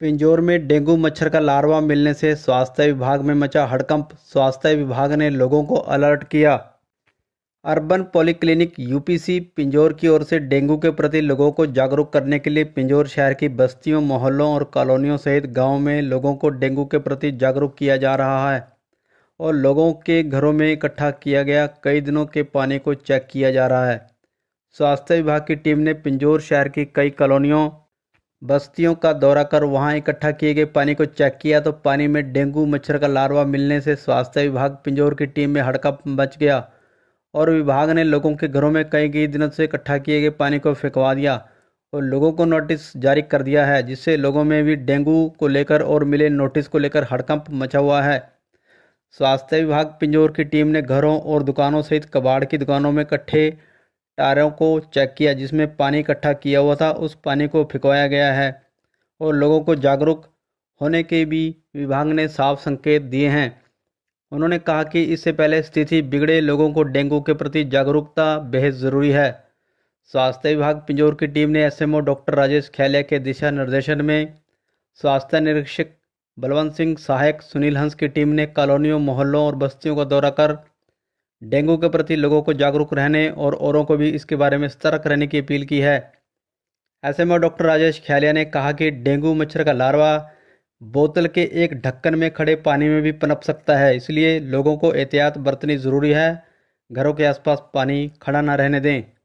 पिंजौर में डेंगू मच्छर का लार्वा मिलने से स्वास्थ्य विभाग में मचा हड़कंप स्वास्थ्य विभाग ने लोगों को अलर्ट किया अर्बन पॉलीक्लिनिक यूपीसी पिंजौर की ओर से डेंगू के प्रति लोगों को जागरूक करने के लिए पिंजौर शहर की बस्तियों मोहल्लों और कॉलोनियों सहित गाँव में लोगों को डेंगू के प्रति जागरूक किया जा रहा है और लोगों के घरों में इकट्ठा किया गया कई दिनों के पानी को चेक किया जा रहा है स्वास्थ्य विभाग की टीम ने पिंजौर शहर की कई कॉलोनियों बस्तियों का दौरा कर वहां इकट्ठा किए गए पानी को चेक किया तो पानी में डेंगू मच्छर का लार्वा मिलने से स्वास्थ्य विभाग पिंजौर की टीम में हड़का बच गया और विभाग ने लोगों के घरों में कई कई दिनों से इकट्ठा किए गए पानी को फेंकवा दिया और लोगों को नोटिस जारी कर दिया है जिससे लोगों में भी डेंगू को लेकर और मिले नोटिस को लेकर हड़कंप मचा हुआ है स्वास्थ्य विभाग पिंजौर की टीम ने घरों और दुकानों सहित कबाड़ की दुकानों में इकट्ठे टायरों को चेक किया जिसमें पानी इकट्ठा किया हुआ था उस पानी को फिकवाया गया है और लोगों को जागरूक होने के भी विभाग ने साफ संकेत दिए हैं उन्होंने कहा कि इससे पहले स्थिति बिगड़े लोगों को डेंगू के प्रति जागरूकता बेहद ज़रूरी है स्वास्थ्य विभाग पिंजौर की टीम ने एसएमओ डॉक्टर राजेश खैले के दिशा निर्देशन में स्वास्थ्य निरीक्षक बलवंत सिंह सहायक सुनील हंस की टीम ने कॉलोनियों मोहल्लों और बस्तियों का दौरा कर डेंगू के प्रति लोगों को जागरूक रहने और औरों को भी इसके बारे में सतर्क रहने की अपील की है ऐसे में डॉक्टर राजेश ख्यालिया ने कहा कि डेंगू मच्छर का लार्वा बोतल के एक ढक्कन में खड़े पानी में भी पनप सकता है इसलिए लोगों को एहतियात बरतनी ज़रूरी है घरों के आसपास पानी खड़ा ना रहने दें